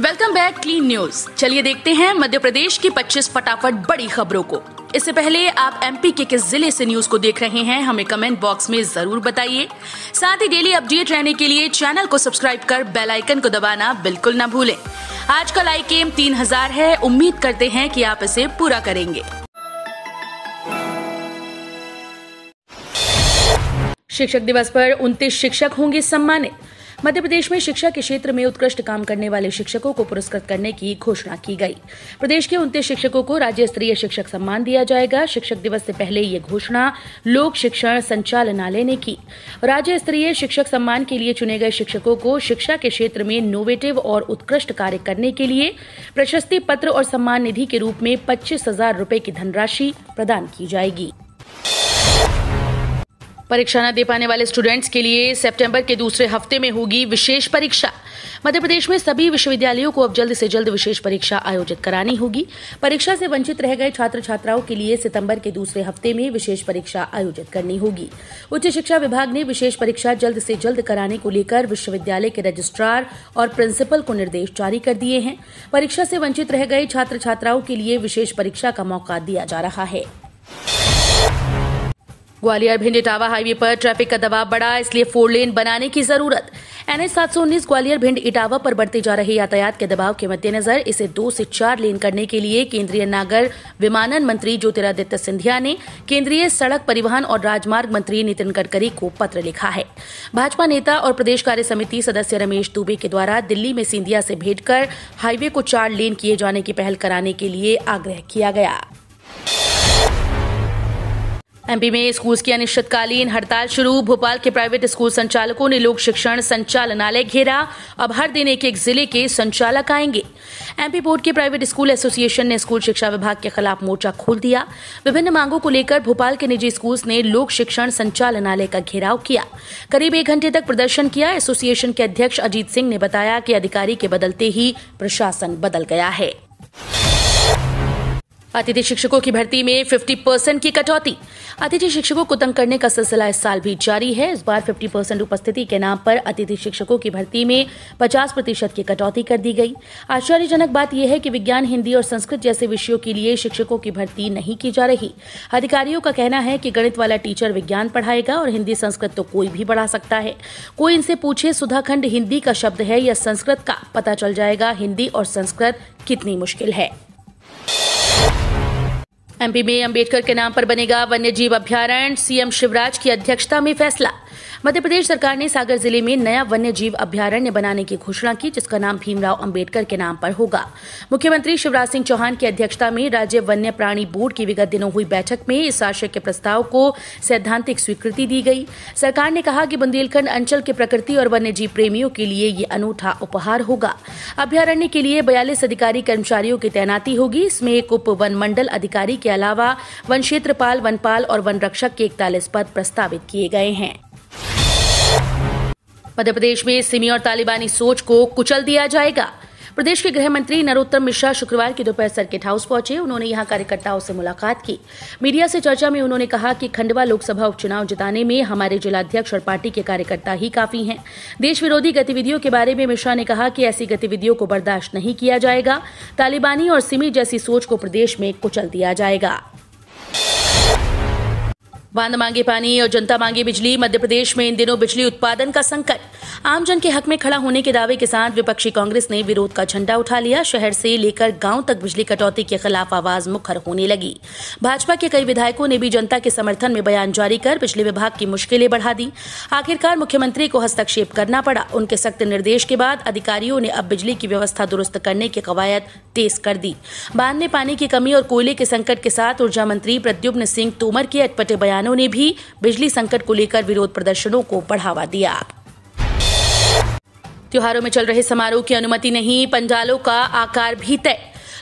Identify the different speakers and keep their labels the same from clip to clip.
Speaker 1: welcome back clean news चलिए देखते हैं मध्य प्रदेश की 25 फटाफट बड़ी खबरों को इससे पहले आप एमपी के किस जिले से न्यूज को देख रहे हैं हमें कमेंट बॉक्स में जरूर बताइए साथ ही डेली अपडेट रहने के लिए चैनल को सब्सक्राइब कर बेल आइकन को दबाना बिल्कुल ना भूलें आज का लाइक एम तीन हजार है उम्मीद करते हैं कि आप इसे पूरा करेंगे शिक्षक दिवस पर उन्तीस शिक्षक होंगे सम्मानित मध्य प्रदेश में शिक्षा के क्षेत्र में उत्कृष्ट काम करने वाले शिक्षकों को पुरस्कृत करने की घोषणा की गई प्रदेश के उनतीस शिक्षकों को राज्य स्तरीय शिक्षक सम्मान दिया जाएगा शिक्षक दिवस से पहले ये घोषणा लोक शिक्षण संचालनालय ने की राज्य स्तरीय शिक्षक सम्मान के लिए चुने गए शिक्षकों को शिक्षा के क्षेत्र में इनोवेटिव और उत्कृष्ट कार्य करने के लिए प्रशस्ति पत्र और सम्मान निधि के रूप में पच्चीस हजार रूपए की धनराशि प्रदान की जाएगी परीक्षा न दे पाने वाले स्टूडेंट्स के लिए सितंबर के दूसरे हफ्ते में होगी विशेष परीक्षा मध्य प्रदेश में सभी विश्वविद्यालयों को अब जल्द से जल्द विशेष परीक्षा आयोजित करानी होगी परीक्षा से वंचित रह गए छात्र छात्राओं के लिए सितंबर के दूसरे हफ्ते में विशेष परीक्षा आयोजित करनी होगी उच्च शिक्षा विभाग ने विशेष परीक्षा जल्द से जल्द कराने को लेकर विश्वविद्यालय के रजिस्ट्रार और प्रिंसिपल को निर्देश जारी कर दिए हैं परीक्षा से वंचित रह गए छात्र छात्राओं के लिए विशेष परीक्षा का मौका दिया जा रहा है ग्वालियर भिंडी इटावा हाईवे पर ट्रैफिक का दबाव बढ़ा इसलिए फोर लेन बनाने की जरूरत एनएच सात ग्वालियर भिंड इटावा पर बढ़ते जा रहे यातायात के दबाव के मद्देनजर इसे दो से चार लेन करने के लिए केंद्रीय नागर विमानन मंत्री ज्योतिरादित्य सिंधिया ने केंद्रीय सड़क परिवहन और राजमार्ग मंत्री नितिन गडकरी को पत्र लिखा है भाजपा नेता और प्रदेश कार्य समिति सदस्य रमेश दुबे के द्वारा दिल्ली में सिंधिया से भेंट कर हाईवे को चार लेन किए जाने की पहल कराने के लिए आग्रह किया गया एमपी में स्कूल्स की अनिश्चितकालीन हड़ताल शुरू भोपाल के प्राइवेट स्कूल संचालकों ने लोक शिक्षण संचालनालय घेरा अब हर दिन एक एक जिले के संचालक आएंगे एमपी बोर्ड के प्राइवेट स्कूल एसोसिएशन ने स्कूल शिक्षा विभाग के खिलाफ मोर्चा खोल दिया विभिन्न मांगों को लेकर भोपाल के निजी स्कूल्स ने लोक शिक्षण संचालनालय का घेराव किया करीब एक घंटे तक प्रदर्शन किया एसोसिएशन के अध्यक्ष अजीत सिंह ने बताया कि अधिकारी के बदलते ही प्रशासन बदल गया है अतिथि शिक्षकों की भर्ती में 50 परसेंट की कटौती अतिथि शिक्षकों को तंग करने का सिलसिला इस साल भी जारी है इस बार 50 परसेंट उपस्थिति के नाम पर अतिथि शिक्षकों की भर्ती में 50 प्रतिशत की कटौती कर दी गई आश्चर्यजनक बात यह है कि विज्ञान हिंदी और संस्कृत जैसे विषयों के लिए शिक्षकों की भर्ती नहीं की जा रही अधिकारियों का कहना है कि गणित वाला टीचर विज्ञान पढ़ाएगा और हिंदी संस्कृत तो कोई भी पढ़ा सकता है कोई इनसे पूछे सुधाखंड हिंदी का शब्द है या संस्कृत का पता चल जाएगा हिंदी और संस्कृत कितनी मुश्किल है एमपी में अंबेडकर के नाम पर बनेगा वन्य जीव अभ्यारण्य सीएम शिवराज की अध्यक्षता में फैसला मध्य प्रदेश सरकार ने सागर जिले में नया वन्य जीव अभ्यारण्य बनाने की घोषणा की जिसका नाम भीमराव अंबेडकर के नाम पर होगा मुख्यमंत्री शिवराज सिंह चौहान की अध्यक्षता में राज्य वन्य प्राणी बोर्ड की विगत दिनों हुई बैठक में इस आशय के प्रस्ताव को सैद्धांतिक स्वीकृति दी गई सरकार ने कहा कि बुंदेलखंड अंचल के प्रकृति और वन्य जीव प्रेमियों के लिए ये अनूठा उपहार होगा अभ्यारण्य के लिए बयालीस अधिकारी कर्मचारियों की तैनाती होगी इसमें एक उप वन मंडल अधिकारी के अलावा वन क्षेत्रपाल वनपाल और वन रक्षक के इकतालीस पद प्रस्तावित किए गए हैं मध्य प्रदेश में सिमी और तालिबानी सोच को कुचल दिया जाएगा प्रदेश के गृह मंत्री नरोत्तम मिश्रा शुक्रवार की दोपहर सर्किट हाउस पहुंचे उन्होंने यहां कार्यकर्ताओं से मुलाकात की मीडिया से चर्चा में उन्होंने कहा कि खंडवा लोकसभा उपचुनाव जिताने में हमारे जिलाध्यक्ष और पार्टी के कार्यकर्ता ही काफी हैं देश विरोधी गतिविधियों के बारे में मिश्रा ने कहा कि ऐसी गतिविधियों को बर्दाश्त नहीं किया जाएगा तालिबानी और सिमी जैसी सोच को प्रदेश में कुचल दिया जाएगा बांध मांगे पानी और जनता मांगे बिजली मध्य प्रदेश में इन दिनों बिजली उत्पादन का संकट आमजन के हक में खड़ा होने के दावे के साथ विपक्षी कांग्रेस ने विरोध का झंडा उठा लिया शहर से लेकर गांव तक बिजली कटौती के खिलाफ आवाज मुखर होने लगी भाजपा के कई विधायकों ने भी जनता के समर्थन में बयान जारी कर बिजली विभाग की मुश्किलें बढ़ा दी आखिरकार मुख्यमंत्री को हस्तक्षेप करना पड़ा उनके सख्त निर्देश के बाद अधिकारियों ने अब बिजली की व्यवस्था दुरुस्त करने की कवायद तेज कर दी बांध में पानी की कमी और कोयले के संकट के साथ ऊर्जा मंत्री प्रद्युम्न सिंह तोमर के अटपटे बयानों ने भी बिजली संकट को लेकर विरोध प्रदर्शनों को बढ़ावा दिया त्योहारों में चल रहे समारोह की अनुमति नहीं पंडालों का आकार भी तय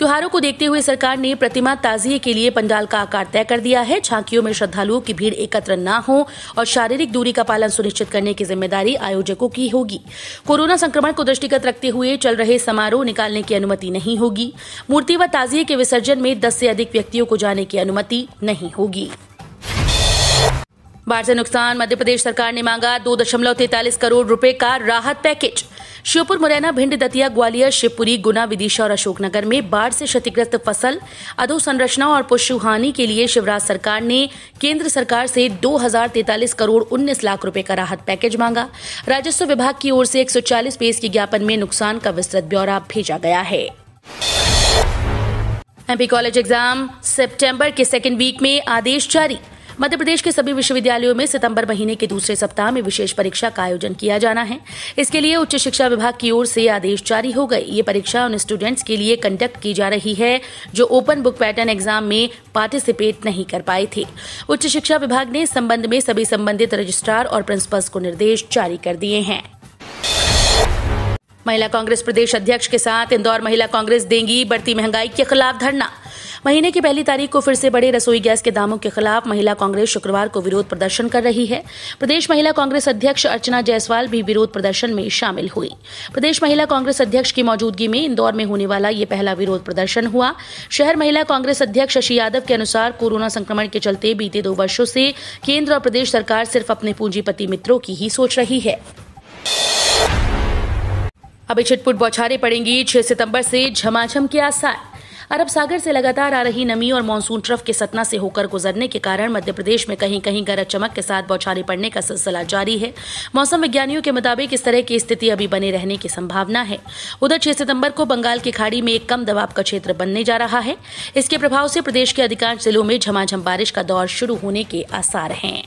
Speaker 1: त्योहारों को देखते हुए सरकार ने प्रतिमा ताजिए के लिए पंडाल का आकार तय कर दिया है झांकियों में श्रद्धालुओं की भीड़ एकत्र न हो और शारीरिक दूरी का पालन सुनिश्चित करने की जिम्मेदारी आयोजकों की होगी कोरोना संक्रमण को दृष्टिगत रखते हुए चल रहे समारोह निकालने की अनुमति नहीं होगी मूर्ति व ताजिए के विसर्जन में दस से अधिक व्यक्तियों को जाने की अनुमति नहीं होगी बाढ़ से नुकसान मध्य प्रदेश सरकार ने मांगा दो दशमलव तैतालीस करोड़ रुपए का राहत पैकेज श्योपुर मुरैना भिंड दतिया ग्वालियर शिवपुरी गुना विदिशा और अशोकनगर में बाढ़ से क्षतिग्रस्त फसल अधोसंरचना और पशु हानि के लिए शिवराज सरकार ने केंद्र सरकार से दो करोड़ उन्नीस लाख रुपए का राहत पैकेज मांगा राजस्व विभाग की ओर से 140 पेज के ज्ञापन में नुकसान का विस्तृत ब्यौरा भेजा गया है एमपी कॉलेज एग्जाम सितंबर के सेकेंड वीक में आदेश जारी मध्य प्रदेश के सभी विश्वविद्यालयों में सितंबर महीने के दूसरे सप्ताह में विशेष परीक्षा का आयोजन किया जाना है इसके लिए उच्च शिक्षा विभाग की ओर से आदेश जारी हो गए ये परीक्षा उन स्टूडेंट्स के लिए कंडक्ट की जा रही है जो ओपन बुक पैटर्न एग्जाम में पार्टिसिपेट नहीं कर पाए थे उच्च शिक्षा विभाग ने इस संबंध में सभी संबंधित रजिस्ट्रार और प्रिंसिपल्स को निर्देश जारी कर दिए हैं महिला कांग्रेस प्रदेश अध्यक्ष के साथ इंदौर महिला कांग्रेस देंगी बढ़ती महंगाई के खिलाफ धरना महीने की पहली तारीख को फिर से बड़े रसोई गैस के दामों के खिलाफ महिला कांग्रेस शुक्रवार को विरोध प्रदर्शन कर रही है प्रदेश महिला कांग्रेस अध्यक्ष अर्चना जायसवाल भी विरोध प्रदर्शन में शामिल हुई प्रदेश महिला कांग्रेस अध्यक्ष की मौजूदगी में इंदौर में होने वाला यह पहला विरोध प्रदर्शन हुआ शहर महिला कांग्रेस अध्यक्ष शशि यादव के अनुसार कोरोना संक्रमण के चलते बीते दो वर्षो से केंद्र और प्रदेश सरकार सिर्फ अपने पूंजीपति मित्रों की ही सोच रही है अभी छिटपुट बौछारे पड़ेंगी 6 सितंबर से झमाझम के आसार अरब सागर से लगातार आ रही नमी और मानसून ट्रफ के सतना से होकर गुजरने के कारण मध्य प्रदेश में कहीं कहीं गरज चमक के साथ बौछारें पड़ने का सिलसिला जारी है मौसम विज्ञानियों के मुताबिक इस तरह की स्थिति अभी बने रहने की संभावना है उधर छह सितम्बर को बंगाल की खाड़ी में एक कम दबाव का क्षेत्र बनने जा रहा है इसके प्रभाव से प्रदेश के अधिकांश जिलों में झमाझम बारिश का दौर शुरू होने के आसार हैं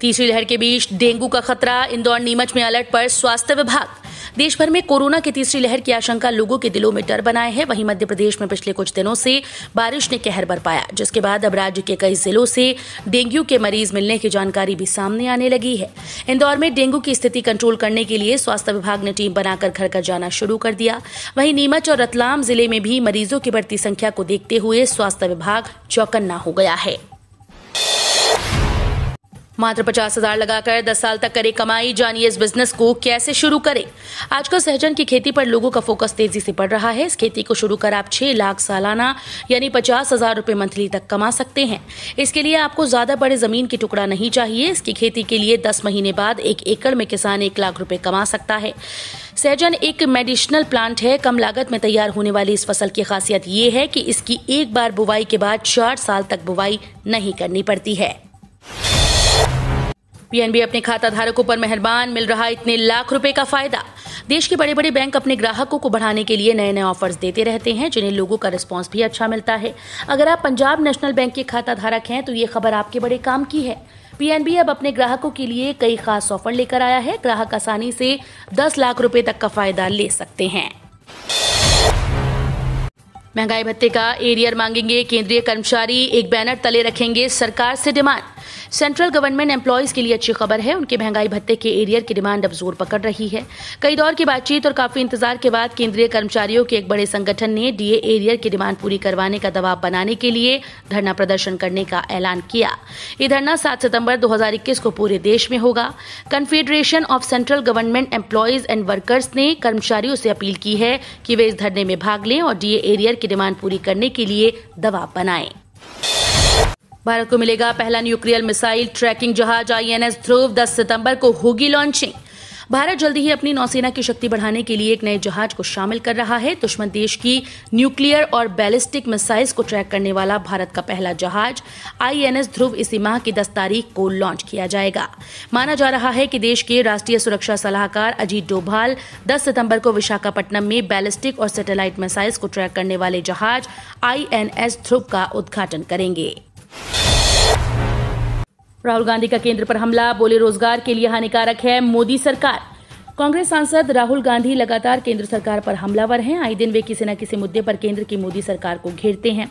Speaker 1: तीसरी लहर के बीच डेंगू का खतरा इंदौर नीमच में अलर्ट पर स्वास्थ्य विभाग देश भर में कोरोना की तीसरी लहर की आशंका लोगों के दिलों में डर बनाए है वहीं मध्य प्रदेश में पिछले कुछ दिनों से बारिश ने कहर बरपाया जिसके बाद अब राज्य के कई जिलों से डेंगू के मरीज मिलने की जानकारी भी सामने आने लगी है इंदौर में डेंगू की स्थिति कंट्रोल करने के लिए स्वास्थ्य विभाग ने टीम बनाकर घर घर जाना शुरू कर दिया वहीं नीमच और रतलाम जिले में भी मरीजों की बढ़ती संख्या को देखते हुए स्वास्थ्य विभाग चौकन्ना हो गया है मात्र पचास हजार लगाकर दस साल तक करे कमाई जानिए इस बिजनेस को कैसे शुरू करें आजकल सहजन की खेती पर लोगों का फोकस तेजी से बढ़ रहा है इस खेती को शुरू कर आप छह लाख सालाना यानी पचास हजार रूपए मंथली तक कमा सकते हैं इसके लिए आपको ज्यादा बड़े जमीन की टुकड़ा नहीं चाहिए इसकी खेती के लिए दस महीने बाद एक एकड़ में किसान एक लाख रूपए कमा सकता है सहजन एक मेडिसिनल प्लांट है कम लागत में तैयार होने वाली इस फसल की खासियत ये है कि इसकी एक बार बुवाई के बाद चार साल तक बुवाई नहीं करनी पड़ती है पीएनबी अपने खाता धारकों पर मेहरबान मिल रहा इतने लाख रुपए का फायदा देश के बड़े बड़े बैंक अपने ग्राहकों को बढ़ाने के लिए नए नए ऑफर्स देते रहते हैं जिन्हें लोगों का रिस्पॉन्स भी अच्छा मिलता है अगर आप पंजाब नेशनल बैंक के खाता धारक हैं तो ये खबर आपके बड़े काम की है पीएनबी अब अपने ग्राहकों के लिए कई खास ऑफर लेकर आया है ग्राहक आसानी से दस लाख रूपए तक का फायदा ले सकते हैं महंगाई भत्ते का एरियर मांगेंगे केंद्रीय कर्मचारी एक बैनर तले रखेंगे सरकार से डिमांड सेंट्रल गवर्नमेंट एम्प्लॉयज के लिए अच्छी खबर है उनके महंगाई भत्ते के एरियर की डिमांड अब जोर पकड़ रही है कई दौर की बातचीत और काफी इंतजार के बाद केंद्रीय कर्मचारियों के एक बड़े संगठन ने डीए एरियर की डिमांड पूरी करवाने का दबाव बनाने के लिए धरना प्रदर्शन करने का ऐलान किया ये धरना सात सितम्बर दो को पूरे देश में होगा confederation of central government employees and workers ने कर्मचारियों से अपील की है कि वे इस धरने में भाग लें और डीए एरियर की डिमांड पूरी करने के लिए दबाव बनाएं भारत को मिलेगा पहला न्यूक्लियर मिसाइल ट्रैकिंग जहाज आईएनएस ध्रुव 10 सितंबर को होगी लॉन्चिंग भारत जल्द ही अपनी नौसेना की शक्ति बढ़ाने के लिए एक नए जहाज को शामिल कर रहा है दुश्मन देश की न्यूक्लियर और बैलिस्टिक मिसाइल्स को ट्रैक करने वाला भारत का पहला जहाज आईएनएस ध्रुव इसी माह की 10 तारीख को लॉन्च किया जाएगा माना जा रहा है कि देश के राष्ट्रीय सुरक्षा सलाहकार अजीत डोभाल दस सितम्बर को विशाखापट्टनम में बैलिस्टिक और सैटेलाइट मिसाइल्स को ट्रैक करने वाले जहाज आई ध्रुव का उद्घाटन करेंगे राहुल गांधी का केंद्र पर हमला बोले रोजगार के लिए हानिकारक है मोदी सरकार कांग्रेस सांसद राहुल गांधी लगातार केंद्र सरकार पर हमलावर हैं आए दिन वे किसी न किसी मुद्दे पर केंद्र की मोदी सरकार को घेरते हैं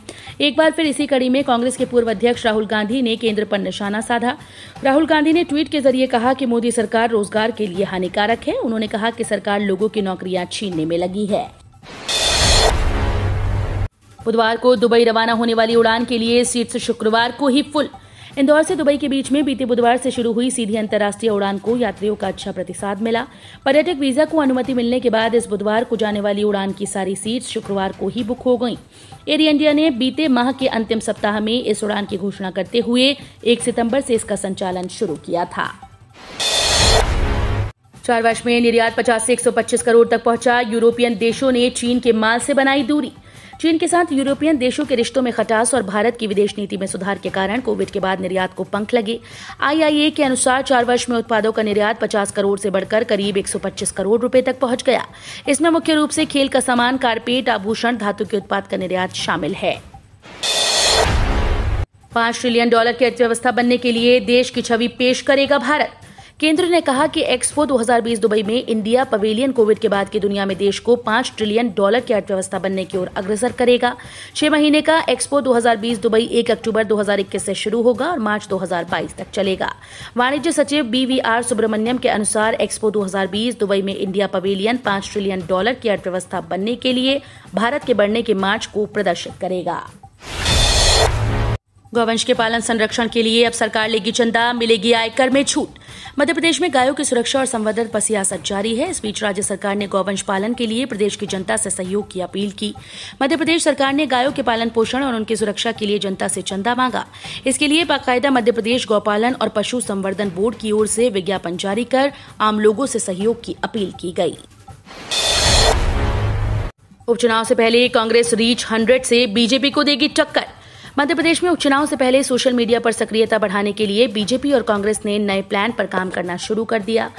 Speaker 1: एक बार फिर इसी कड़ी में कांग्रेस के पूर्व अध्यक्ष राहुल गांधी ने केंद्र पर निशाना साधा राहुल गांधी ने ट्वीट के जरिए कहा कि मोदी सरकार रोजगार के लिए हानिकारक है उन्होंने कहा कि सरकार लोगों की नौकरियां छीनने में लगी है बुधवार को दुबई रवाना होने वाली उड़ान के लिए सीट्स शुक्रवार को ही फुल इंदौर से दुबई के बीच में बीते बुधवार से शुरू हुई सीधी अंतर्राष्ट्रीय उड़ान को यात्रियों का अच्छा प्रतिसाद मिला पर्यटक वीजा को अनुमति मिलने के बाद इस बुधवार को जाने वाली उड़ान की सारी सीट शुक्रवार को ही बुक हो गई एयर इंडिया ने बीते माह के अंतिम सप्ताह में इस उड़ान की घोषणा करते हुए एक सितम्बर से इसका संचालन शुरू किया था चार वर्ष में निर्यात 50 से 125 करोड़ तक पहुंचा यूरोपियन देशों ने चीन के माल से बनाई दूरी चीन के साथ यूरोपियन देशों के रिश्तों में खटास और भारत की विदेश नीति में सुधार के कारण कोविड के बाद निर्यात को पंख लगे आईआईए के अनुसार चार वर्ष में उत्पादों का निर्यात पचास करोड़ से बढ़कर करीब 125 करोड़ रुपए तक पहुंच गया इसमें मुख्य रूप से खेल का सामान कारपेट आभूषण धातु के उत्पाद का निर्यात शामिल है पांच ट्रिलियन डॉलर की अर्थव्यवस्था बनने के लिए देश की छवि पेश करेगा भारत केंद्र ने कहा कि एक्सपो 2020 दुबई में इंडिया पवेलियन कोविड के बाद की दुनिया में देश को पांच ट्रिलियन डॉलर की अर्थव्यवस्था बनने की ओर अग्रसर करेगा छह महीने का एक्सपो 2020 दुबई 1 अक्टूबर 2021 से शुरू होगा और मार्च 2022 तक चलेगा वाणिज्य सचिव बी वी आर सुब्रमण्यम के अनुसार एक्सपो 2020 दुबई में इंडिया पवेलियन पांच ट्रिलियन डॉलर की अर्थव्यवस्था बनने के लिए भारत के बढ़ने के मार्च को प्रदर्शित करेगा गौवंश के पालन संरक्षण के लिए अब सरकार लेगी चंदा मिलेगी आयकर में छूट मध्य प्रदेश में गायों की सुरक्षा और संवर्धन पर सियासत जारी है इस बीच राज्य सरकार ने गौवंश पालन के लिए प्रदेश की जनता से सहयोग की अपील की मध्य प्रदेश सरकार ने गायों के पालन पोषण और उनकी सुरक्षा के लिए जनता से चंदा मांगा इसके लिए बाकायदा मध्य प्रदेश गौपालन और पशु संवर्धन बोर्ड की ओर से विज्ञापन जारी कर आम लोगों से सहयोग की अपील की गयी उपचुनाव से पहले कांग्रेस रीच हंड्रेड से बीजेपी को देगी टक्कर मध्य प्रदेश में उपचुनाव से पहले सोशल मीडिया पर सक्रियता बढ़ाने के लिए बीजेपी और कांग्रेस ने नए प्लान पर काम करना शुरू कर दिया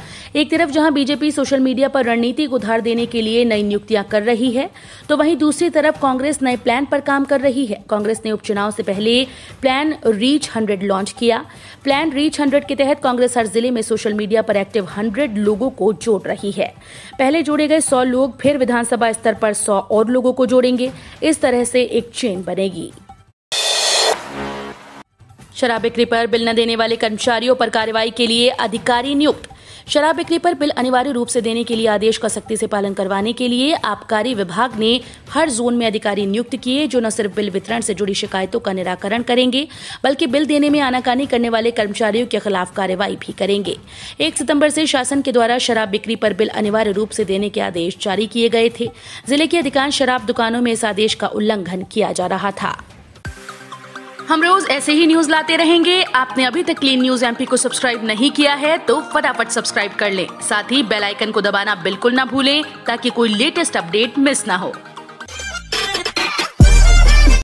Speaker 1: एक तरफ जहां बीजेपी सोशल मीडिया पर रणनीतिक उधार देने के लिए नई नियुक्तियां कर रही है तो वहीं दूसरी तरफ कांग्रेस नए प्लान पर काम कर रही है कांग्रेस ने उपचुनाव से पहले प्लान रीच हंड्रेड लॉन्च किया प्लान रीच हंड्रेड के तहत कांग्रेस हर जिले में सोशल मीडिया पर एक्टिव हंड्रेड लोगों को जोड़ रही है पहले जोड़े गए सौ लोग फिर विधानसभा स्तर पर सौ और लोगों को जोड़ेंगे इस तरह से एक चेन बनेगी शराब बिक्री पर बिल न देने वाले कर्मचारियों पर कार्रवाई के लिए अधिकारी नियुक्त शराब बिक्री पर बिल अनिवार्य रूप से देने के लिए आदेश का सख्ती से पालन करवाने के लिए आबकारी विभाग ने हर जोन में अधिकारी नियुक्त किए जो न सिर्फ बिल वितरण से जुड़ी शिकायतों का निराकरण करेंगे बल्कि बिल देने में आनाकानी करने वाले कर्मचारियों के खिलाफ कार्रवाई भी करेंगे एक सितम्बर से शासन के द्वारा शराब बिक्री पर बिल अनिवार्य रूप से देने के आदेश जारी किए गए थे जिले की अधिकांश शराब दुकानों में इस आदेश का उल्लंघन किया जा रहा था हम रोज ऐसे ही न्यूज लाते रहेंगे आपने अभी तक क्लीन न्यूज एमपी को सब्सक्राइब नहीं किया है तो फटाफट सब्सक्राइब कर लें साथ ही बेल आइकन को दबाना बिल्कुल ना भूलें ताकि कोई लेटेस्ट अपडेट मिस ना हो